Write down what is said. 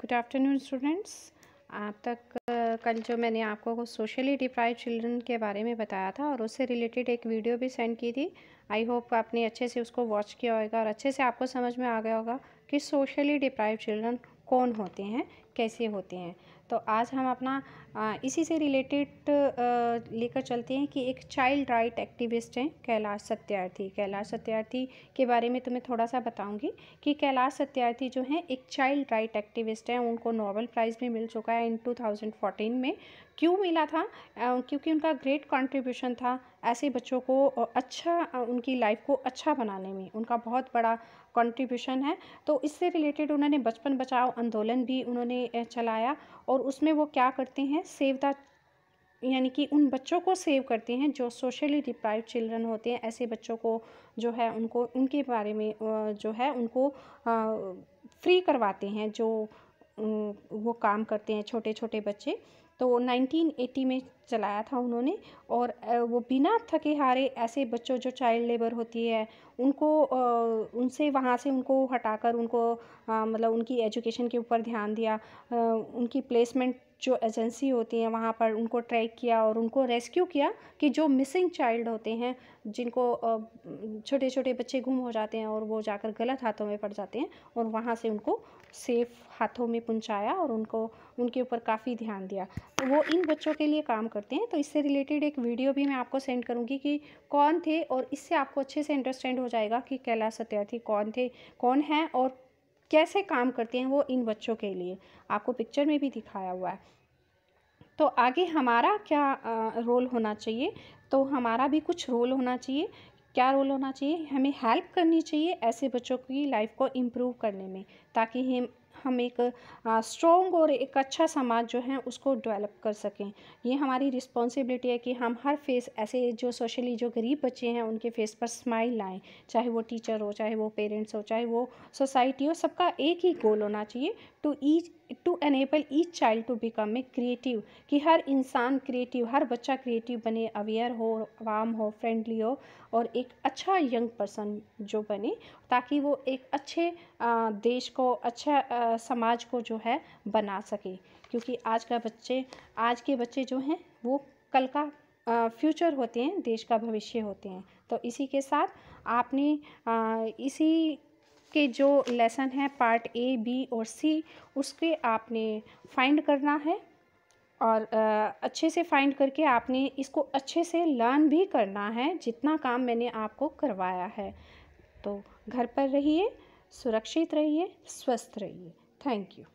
Good afternoon students आप तक कल जो मैंने आपको सोशली डिप्राइव चिल्ड्रन के बारे में बताया था और उससे रिलेटेड एक वीडियो भी सेंड की थी आई होप आपने अच्छे से उसको वॉच किया होगा और अच्छे से आपको समझ में आ गया होगा कि सोशली डिप्राइव चिल्ड्रन कौन होते हैं कैसे होते हैं तो आज हम अपना इसी से रिलेटेड लेकर चलते हैं कि एक चाइल्ड राइट एक्टिविस्ट हैं कैलाश सत्यार्थी कैलाश सत्यार्थी के बारे में तुम्हें थोड़ा सा बताऊंगी कि कैलाश सत्यार्थी जो हैं एक चाइल्ड राइट एक्टिविस्ट हैं उनको नोबल प्राइज़ भी मिल चुका है इन 2014 में क्यों मिला था क्योंकि उनका ग्रेट कॉन्ट्रीब्यूशन था ऐसे बच्चों को अच्छा उनकी लाइफ को अच्छा बनाने में उनका बहुत बड़ा कंट्रीब्यूशन है तो इससे रिलेटेड उन्होंने बचपन बचाओ आंदोलन भी उन्होंने चलाया और उसमें वो क्या करते हैं सेव द यानी कि उन बच्चों को सेव करते हैं जो सोशली डिप्राइव चिल्ड्रन होते हैं ऐसे बच्चों को जो है उनको उनके बारे में जो है उनको फ्री करवाते हैं जो वो काम करते हैं छोटे छोटे बच्चे तो 1980 में चलाया था उन्होंने और वो बिना थके हारे ऐसे बच्चों जो चाइल्ड लेबर होती है उनको उनसे वहाँ से उनको हटाकर उनको मतलब उनकी एजुकेशन के ऊपर ध्यान दिया उनकी प्लेसमेंट जो एजेंसी होती हैं वहाँ पर उनको ट्रैक किया और उनको रेस्क्यू किया कि जो मिसिंग चाइल्ड होते हैं जिनको छोटे छोटे बच्चे गुम हो जाते हैं और वो जाकर गलत हाथों में पड़ जाते हैं और वहाँ से उनको सेफ़ हाथों में पहुँचाया और उनको उनके ऊपर काफ़ी ध्यान दिया तो वो इन बच्चों के लिए काम करते हैं तो इससे रिलेटेड एक वीडियो भी मैं आपको सेंड करूँगी कि कौन थे और इससे आपको अच्छे से अंडरस्टैंड हो जाएगा कि कैलाश सत्यार्थी कौन थे कौन हैं और कैसे काम करते हैं वो इन बच्चों के लिए आपको पिक्चर में भी दिखाया हुआ है तो आगे हमारा क्या रोल होना चाहिए तो हमारा भी कुछ रोल होना चाहिए क्या रोल होना चाहिए हमें हेल्प करनी चाहिए ऐसे बच्चों की लाइफ को इम्प्रूव करने में ताकि हम हम एक स्ट्रॉन्ग और एक अच्छा समाज जो है उसको डेवलप कर सकें ये हमारी रिस्पॉन्सिबिलिटी है कि हम हर फेस ऐसे जो सोशली जो गरीब बच्चे हैं उनके फेस पर स्माइल लाएं चाहे वो टीचर हो चाहे वो पेरेंट्स हो चाहे वो सोसाइटी हो सबका एक ही गोल होना चाहिए to each to enable each child to become a creative कि हर इंसान क्रिएटिव हर बच्चा क्रिएटिव बने अवेयर हो वाम हो फ्रेंडली हो और एक अच्छा यंग पर्सन जो बने ताकि वो एक अच्छे देश को अच्छा समाज को जो है बना सके क्योंकि आज का बच्चे आज के बच्चे जो हैं वो कल का फ्यूचर होते हैं देश का भविष्य होते हैं तो इसी के साथ आपने इसी के जो लेसन है पार्ट ए बी और सी उसके आपने फाइंड करना है और अच्छे से फाइंड करके आपने इसको अच्छे से लर्न भी करना है जितना काम मैंने आपको करवाया है तो घर पर रहिए सुरक्षित रहिए स्वस्थ रहिए Thank you.